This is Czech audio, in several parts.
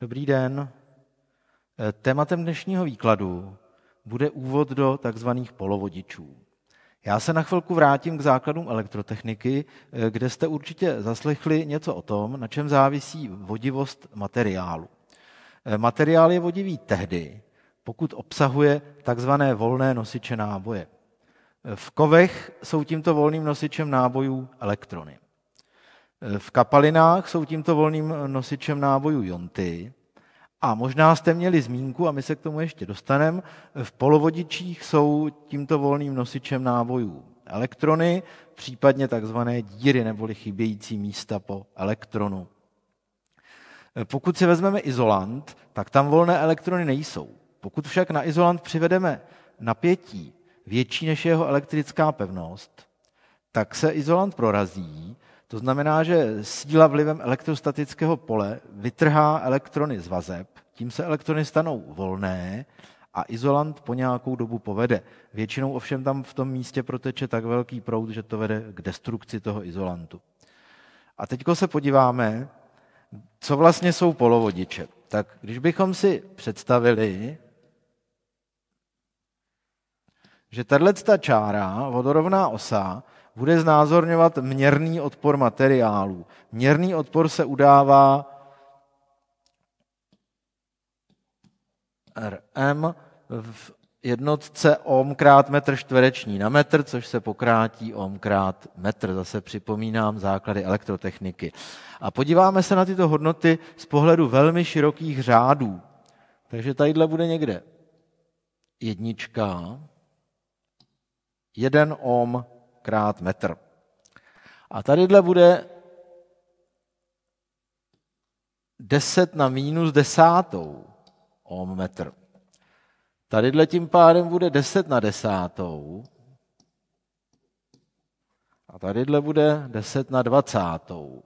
Dobrý den. Eh, tématem dnešního výkladu bude úvod do takzvaných polovodičů. Já se na chvilku vrátím k základům elektrotechniky, eh, kde jste určitě zaslechli něco o tom, na čem závisí vodivost materiálu. Eh, materiál je vodivý tehdy, pokud obsahuje takzvané volné nosiče náboje. V kovech jsou tímto volným nosičem nábojů elektrony. Eh, v kapalinách jsou tímto volným eh, nosičem nábojů jonty. A možná jste měli zmínku, a my se k tomu ještě dostaneme, eh, v polovodičích jsou tímto volným nosičem nábojů elektrony, případně takzvané díry neboli chybějící místa po elektronu. Pokud si vezmeme izolant, tak tam volné elektrony nejsou. Pokud však na izolant přivedeme napětí větší než jeho elektrická pevnost, tak se izolant prorazí to znamená, že síla vlivem elektrostatického pole vytrhá elektrony z vazeb, tím se elektrony stanou volné a izolant po nějakou dobu povede. Většinou ovšem tam v tom místě proteče tak velký proud, že to vede k destrukci toho izolantu. A teď se podíváme, co vlastně jsou polovodiče. Tak když bychom si představili, že tahle čára, vodorovná osa, bude znázorňovat měrný odpor materiálů. Měrný odpor se udává RM v jednotce ohm krát metr čtvereční na metr, což se pokrátí ohm krát metr. Zase připomínám základy elektrotechniky. A podíváme se na tyto hodnoty z pohledu velmi širokých řádů. Takže tadyhle bude někde jednička, jeden ohm, krát metr. A tadyhle bude 10 na minus desátou ohm metr. Tadyhle tím pádem bude 10 na desátou a tadyhle bude 10 na dvacátou.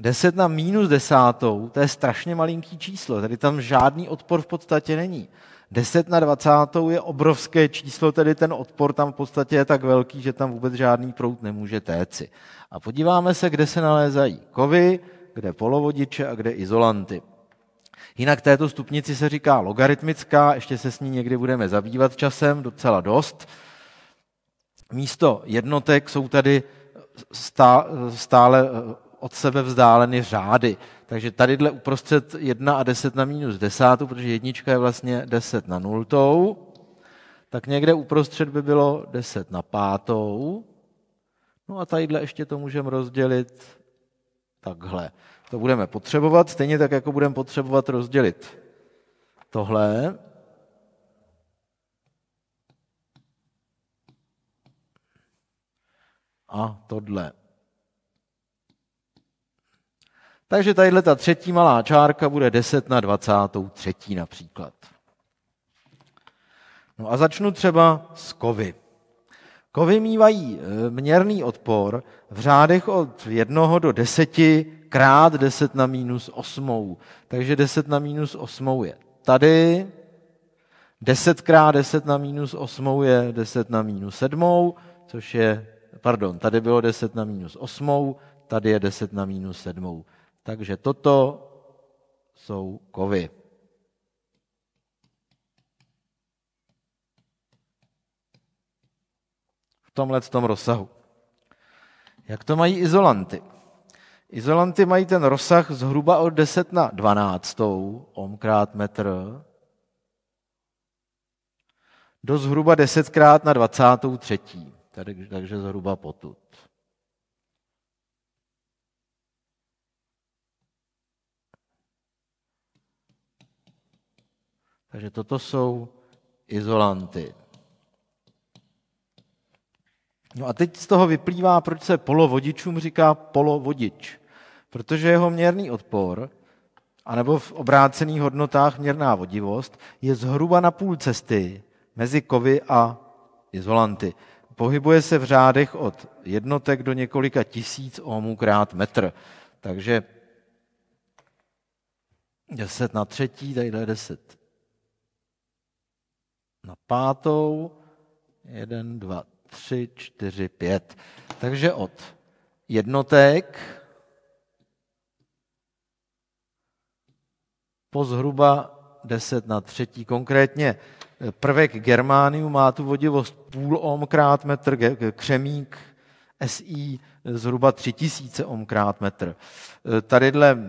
Deset na minus desátou, to je strašně malinký číslo, tady tam žádný odpor v podstatě není. 10 na 20 je obrovské číslo, tedy ten odpor tam v podstatě je tak velký, že tam vůbec žádný prout nemůže téci. A podíváme se, kde se nalézají kovy, kde polovodiče a kde izolanty. Jinak této stupnici se říká logaritmická, ještě se s ní někdy budeme zabývat časem, docela dost. Místo jednotek jsou tady stále od sebe vzdáleny řády. Takže tadyhle uprostřed 1 a 10 na minus 10, protože jednička je vlastně 10 na nultou, tak někde uprostřed by bylo 10 na pátou. No a tadyhle ještě to můžeme rozdělit takhle. To budeme potřebovat, stejně tak, jako budeme potřebovat rozdělit tohle. A tohle. Takže tadyhle ta třetí malá čárka bude 10 na 23 například. No a začnu třeba s kovy. Kovy mývají e, měrný odpor v řádech od 1 do 10 krát 10 na minus 8. Takže 10 na minus 8 je tady, 10 krát 10 na minus 8 je 10 na minus 7, což je, pardon, tady bylo 10 na minus 8, tady je 10 na minus 7. Takže toto jsou kovy. V tomhle tom rozsahu. Jak to mají izolanty? Izolanty mají ten rozsah zhruba od 10 na 12 ohmkrát metr do zhruba 10 krát na 23. Tady, takže zhruba potud. Takže toto jsou izolanty. No a teď z toho vyplývá, proč se polovodičům říká polovodič. Protože jeho měrný odpor, anebo v obrácených hodnotách měrná vodivost, je zhruba na půl cesty mezi kovy a izolanty. Pohybuje se v řádech od jednotek do několika tisíc ohmů krát metr. Takže 10 na třetí, tady 10 na pátou, jeden, dva, tři, čtyři, pět. Takže od jednotek po zhruba 10 na třetí. Konkrétně eh, prvek germániu má tu vodivost půl ohm krát metr, křemík SI zhruba 3000 ohm krát metr. Eh, tadyhle hm,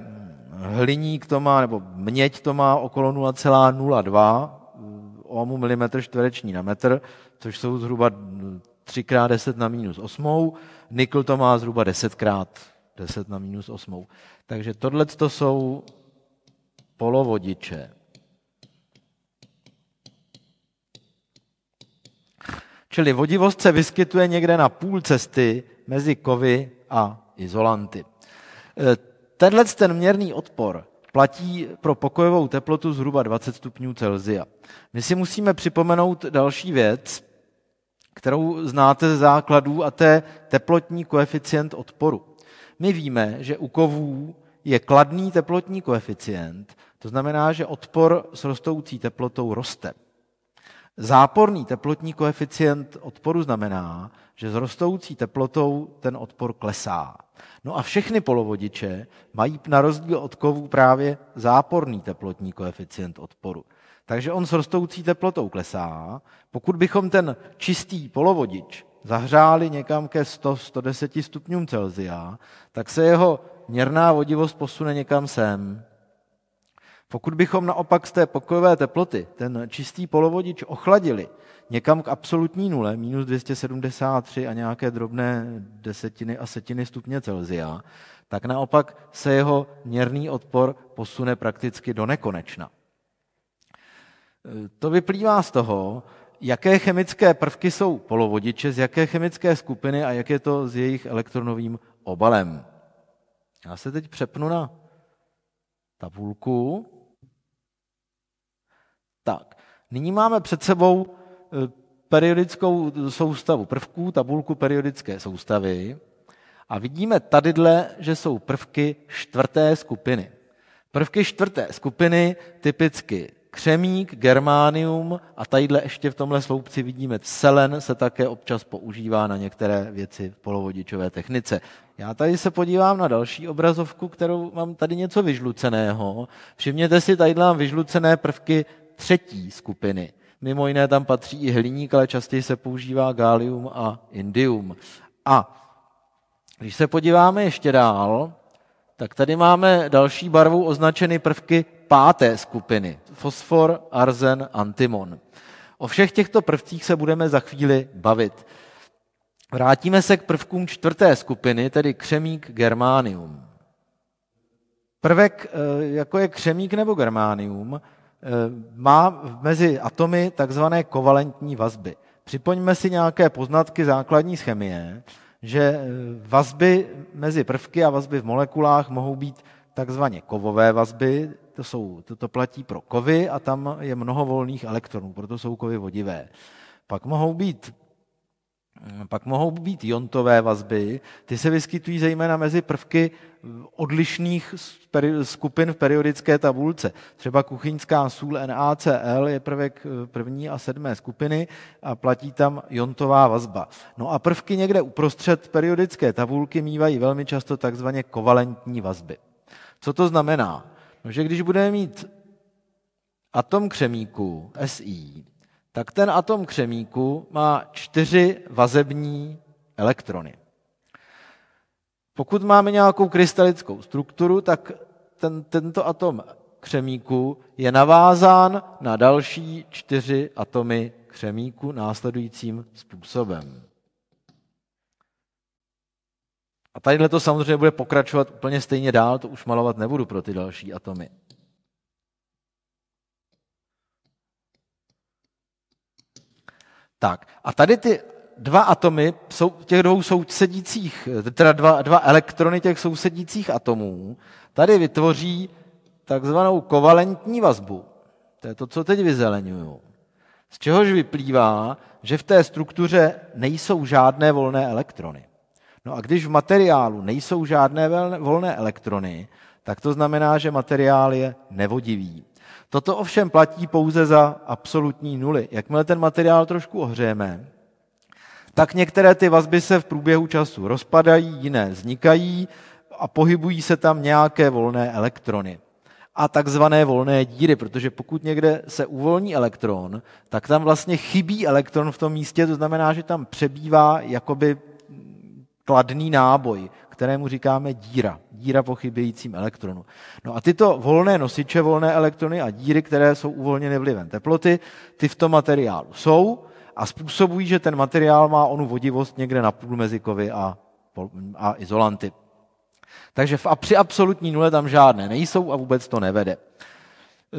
hliník to má, nebo měď to má okolo 0,02 ohmu mm čtvereční na metr, což jsou zhruba 3x10 na minus 8. Nikl to má zhruba 10x10 10 na minus 8. Takže tohle to jsou polovodiče. Čili vodivost se vyskytuje někde na půl cesty mezi kovy a izolanty. E, tenhle ten měrný odpor platí pro pokojovou teplotu zhruba 20 stupňů Celzia. My si musíme připomenout další věc, kterou znáte ze základů, a to je teplotní koeficient odporu. My víme, že u kovů je kladný teplotní koeficient, to znamená, že odpor s rostoucí teplotou roste. Záporný teplotní koeficient odporu znamená, že s rostoucí teplotou ten odpor klesá. No a všechny polovodiče mají na rozdíl od kovů právě záporný teplotní koeficient odporu. Takže on s rostoucí teplotou klesá. Pokud bychom ten čistý polovodič zahřáli někam ke 100-110 stupňům Celzia, tak se jeho měrná vodivost posune někam sem. Pokud bychom naopak z té pokojové teploty ten čistý polovodič ochladili někam k absolutní nule, minus 273 a nějaké drobné desetiny a setiny stupně Celzia, tak naopak se jeho měrný odpor posune prakticky do nekonečna. To vyplývá z toho, jaké chemické prvky jsou polovodiče, z jaké chemické skupiny a jak je to s jejich elektronovým obalem. Já se teď přepnu na tabulku tak, nyní máme před sebou e, periodickou soustavu prvků, tabulku periodické soustavy a vidíme tadyhle, že jsou prvky čtvrté skupiny. Prvky čtvrté skupiny typicky křemík, germánium a tadyhle ještě v tomhle sloupci vidíme selen se také občas používá na některé věci v polovodičové technice. Já tady se podívám na další obrazovku, kterou mám tady něco vyžluceného. Všimněte si, tady mám vyžlucené prvky třetí skupiny. Mimo jiné tam patří i hliník, ale častěji se používá gálium a indium. A když se podíváme ještě dál, tak tady máme další barvou označeny prvky páté skupiny. Fosfor, arzen, antimon. O všech těchto prvcích se budeme za chvíli bavit. Vrátíme se k prvkům čtvrté skupiny, tedy křemík, germánium. Prvek, eh, jako je křemík nebo germánium, Eh, má mezi atomy takzvané kovalentní vazby. Připoňme si nějaké poznatky základní z chemie, že eh, vazby mezi prvky a vazby v molekulách mohou být takzvané kovové vazby, to, jsou, to, to platí pro kovy a tam je mnoho volných elektronů, proto jsou kovy vodivé. Pak mohou být pak mohou být jontové vazby, ty se vyskytují zejména mezi prvky odlišných skupin v periodické tabulce. Třeba kuchyňská sůl NaCl je prvek eh, první a sedmé skupiny a platí tam jontová vazba. No a prvky někde uprostřed periodické tabulky mývají velmi často takzvaně kovalentní vazby. Co to znamená? No, že když budeme mít atom křemíku SI, tak ten atom křemíku má čtyři vazební elektrony. Pokud máme nějakou krystalickou strukturu, tak ten, tento atom křemíku je navázán na další čtyři atomy křemíku následujícím způsobem. A tady to samozřejmě bude pokračovat úplně stejně dál, to už malovat nebudu pro ty další atomy. Tak, a tady ty dva atomy jsou, těch dvou sousedících, teda dva, dva elektrony těch sousedících atomů, tady vytvoří takzvanou kovalentní vazbu. To je to, co teď vyzeleňuju. Z čehož vyplývá, že v té struktuře nejsou žádné volné elektrony. No a když v materiálu nejsou žádné volné elektrony, tak to znamená, že materiál je nevodivý. Toto ovšem platí pouze za absolutní nuly. Jakmile ten materiál trošku ohřejeme, tak některé ty vazby se v průběhu času rozpadají, jiné vznikají a pohybují se tam nějaké volné elektrony a takzvané volné díry, protože pokud někde se uvolní elektron, tak tam vlastně chybí elektron v tom místě, to znamená, že tam přebývá jakoby kladný náboj, kterému říkáme díra, díra po chybějícím elektronu. No a tyto volné nosiče, volné elektrony a díry, které jsou uvolněny vlivem teploty, ty v tom materiálu jsou, a způsobují, že ten materiál má onu vodivost někde na půl mezi kovy a, a izolanty. Takže v, a při absolutní nule tam žádné nejsou a vůbec to nevede.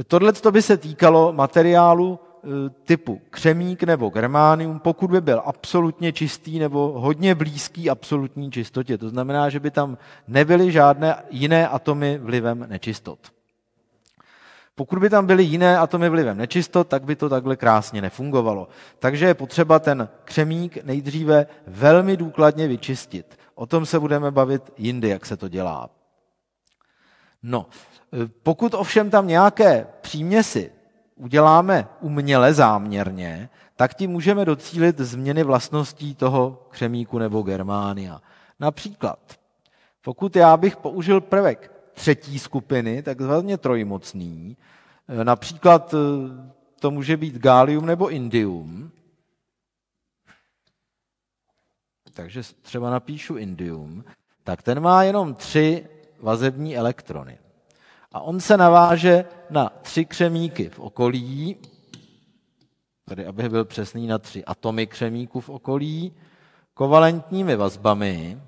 Tohle to by se týkalo materiálu e, typu křemík nebo germánium, pokud by byl absolutně čistý nebo hodně blízký absolutní čistotě. To znamená, že by tam nebyly žádné jiné atomy vlivem nečistot. Pokud by tam byly jiné atomy vlivem nečisto, tak by to takhle krásně nefungovalo. Takže je potřeba ten křemík nejdříve velmi důkladně vyčistit. O tom se budeme bavit jindy, jak se to dělá. No, e, pokud ovšem tam nějaké příměsi uděláme uměle záměrně, tak tím můžeme docílit změny vlastností toho křemíku nebo germánia. Například, pokud já bych použil prvek třetí skupiny, takzvaně trojmocný. E, například e, to může být gálium nebo indium. Takže třeba napíšu indium. Tak ten má jenom tři vazební elektrony. A on se naváže na tři křemíky v okolí, tady abych byl přesný na tři atomy křemíku v okolí, kovalentními vazbami,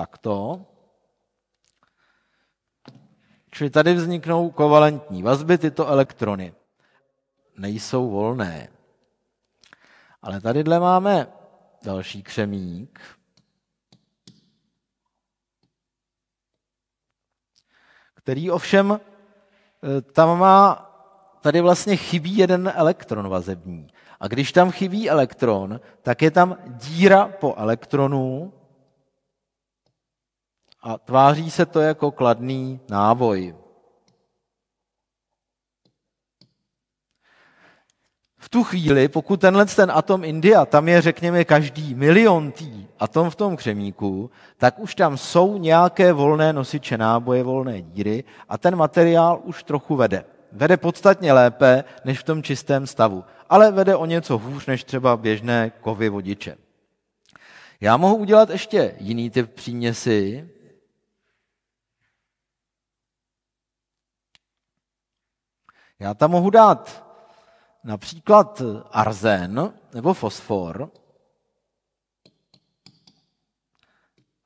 takto. Čili tady vzniknou kovalentní vazby, tyto elektrony nejsou volné. Ale tady dle máme další křemík. který ovšem e, tam má, tady vlastně chybí jeden elektron vazební. A když tam chybí elektron, tak je tam díra po elektronu a tváří se to jako kladný návoj. V tu chvíli, pokud tenhle ten atom India, tam je řekněme každý miliontý atom v tom křemíku, tak už tam jsou nějaké volné nosiče náboje, volné díry a ten materiál už trochu vede. Vede podstatně lépe než v tom čistém stavu, ale vede o něco hůř než třeba běžné kovy vodiče. Já mohu udělat ještě jiný typ příměsi, Já tam mohu dát například arzen nebo fosfor.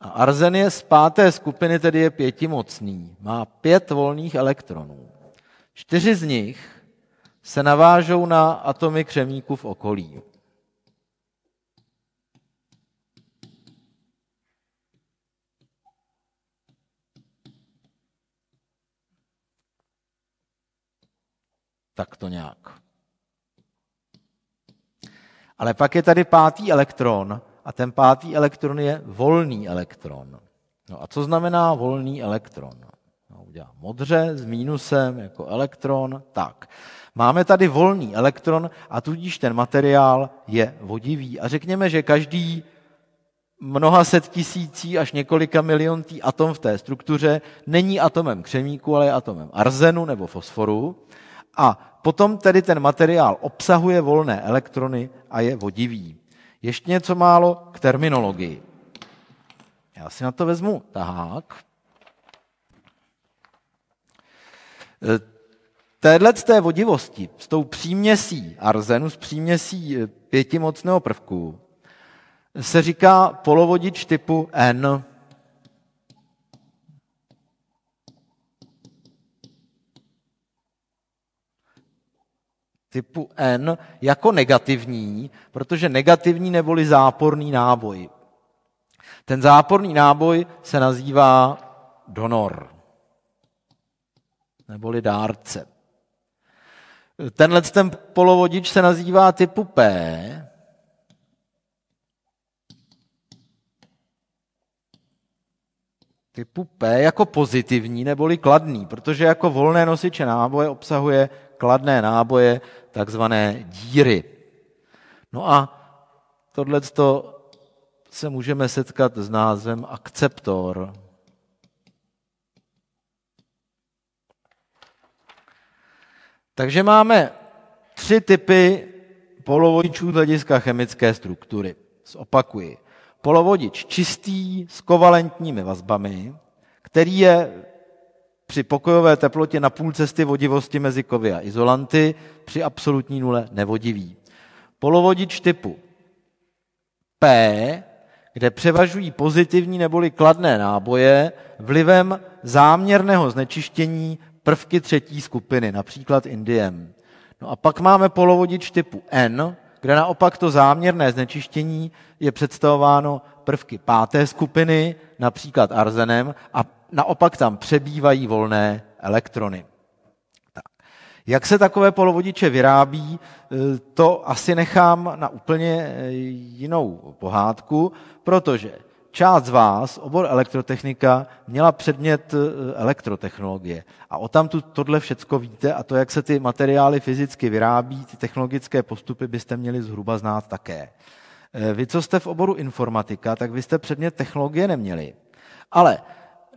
A arzen je z páté skupiny, tedy je pětimocný. Má pět volných elektronů. Čtyři z nich se navážou na atomy křemíku v okolí. Tak to nějak. Ale pak je tady pátý elektron a ten pátý elektron je volný elektron. No a co znamená volný elektron? No, udělám modře s mínusem jako elektron, tak. Máme tady volný elektron a tudíž ten materiál je vodivý. A řekněme, že každý mnoha set tisící až několika miliontý atom v té struktuře není atomem křemíku, ale je atomem arzenu nebo fosforu. A potom tedy ten materiál obsahuje volné elektrony a je vodivý. Ještě něco málo k terminologii. Já si na to vezmu tahák. E, Téhle z té vodivosti, s tou příměsí arzenu, s příměsí e, pětimocného prvku, se říká polovodič typu N. typu N jako negativní, protože negativní neboli záporný náboj. Ten záporný náboj se nazývá donor, neboli dárce. Tenhle ten polovodič se nazývá typu P typu P jako pozitivní neboli kladný, protože jako volné nosiče náboje obsahuje kladné náboje, takzvané díry. No a tohle se můžeme setkat s názvem akceptor. Takže máme tři typy polovodičů z hlediska chemické struktury. Zopakuji polovodič čistý s kovalentními vazbami, který je při pokojové teplotě na půl cesty vodivosti mezi kovy a izolanty, při absolutní nule nevodivý. Polovodič typu P, kde převažují pozitivní neboli kladné náboje vlivem záměrného znečištění prvky třetí skupiny, například indiem. No a pak máme polovodič typu N, kde naopak to záměrné znečištění je představováno prvky páté skupiny, například arzenem, a naopak tam přebývají volné elektrony. Tak. Jak se takové polovodiče vyrábí, e, to asi nechám na úplně e, jinou pohádku, protože část z vás, obor elektrotechnika, měla předmět eh, elektrotechnologie. A o tam tu tohle všecko víte a to, jak se ty materiály fyzicky vyrábí, ty technologické postupy byste měli zhruba znát také. Eh, vy, co jste v oboru informatika, tak vy jste předmět technologie neměli. Ale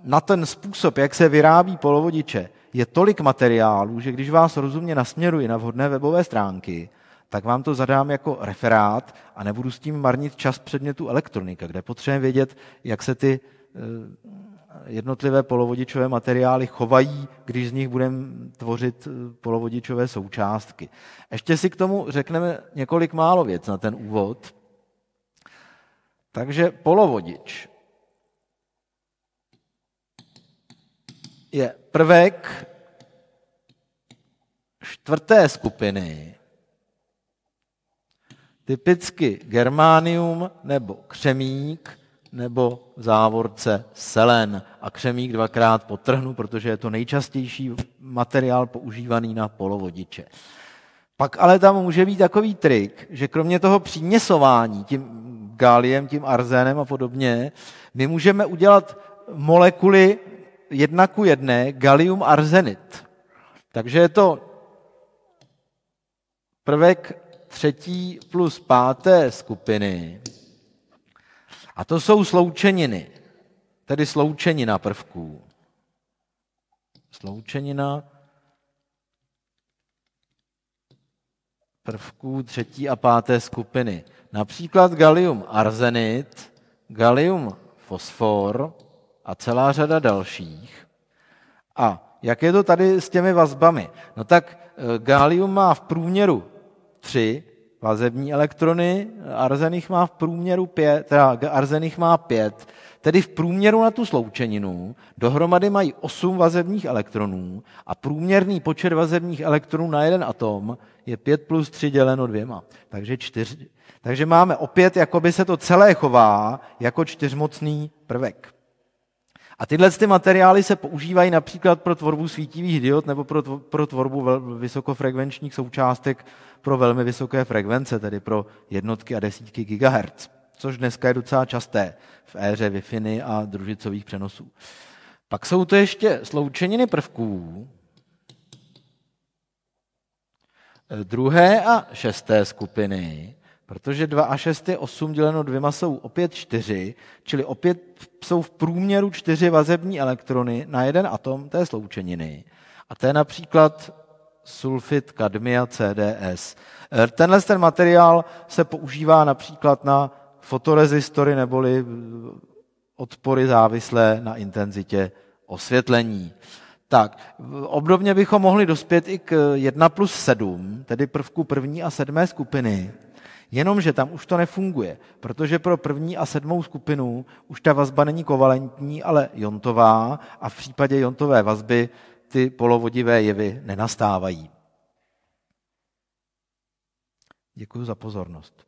na ten způsob, jak se vyrábí polovodiče, je tolik materiálů, že když vás rozumně nasměruji na vhodné webové stránky, tak vám to zadám jako referát a nebudu s tím marnit čas předmětu elektronika, kde potřebujeme vědět, jak se ty eh, jednotlivé polovodičové materiály chovají, když z nich budeme tvořit eh, polovodičové součástky. Ještě si k tomu řekneme několik málo věc na ten úvod. Takže polovodič je prvek čtvrté skupiny, typicky germánium nebo křemík nebo v závorce selen. A křemík dvakrát potrhnu, protože je to nejčastější materiál používaný na polovodiče. Pak ale tam může být takový trik, že kromě toho příměsování tím gáliem, tím arzénem a podobně, my můžeme udělat molekuly jedna ku jedné galium arzenit. Takže je to prvek třetí plus páté skupiny. A to jsou sloučeniny, tedy sloučenina prvků. Sloučenina prvků třetí a páté skupiny. Například galium arzenit, galium fosfor a celá řada dalších. A jak je to tady s těmi vazbami? No tak eh, galium má v průměru tři vazební elektrony, arzených má v průměru pět, teda arzených má pět, tedy v průměru na tu sloučeninu dohromady mají osm vazebních elektronů a průměrný počet vazebních elektronů na jeden atom je pět plus tři děleno dvěma, takže 4. Takže máme opět, jako by se to celé chová jako čtyřmocný prvek. A tyhle ty materiály se používají například pro tvorbu svítivých diod nebo pro tvorbu vysokofrekvenčních součástek pro velmi vysoké frekvence, tedy pro jednotky a desítky gigahertz, což dneska je docela časté v éře Wi-Fi a družicových přenosů. Pak jsou to ještě sloučeniny prvků, eh, druhé a šesté skupiny, protože 2 a 6 je 8 děleno dvěma jsou opět 4, čili opět jsou v průměru 4 vazební elektrony na jeden atom té sloučeniny. A to je například sulfid kadmia CDS. Eh, tenhle ten materiál se používá například na fotorezistory neboli eh, odpory závislé na intenzitě osvětlení. Tak, eh, obdobně bychom mohli dospět i k 1 plus 7, tedy prvku první a sedmé skupiny, jenomže tam už to nefunguje, protože pro první a sedmou skupinu už ta vazba není kovalentní, ale jontová a v případě jontové vazby ty polovodivé jevy nenastávají. Děkuji za pozornost.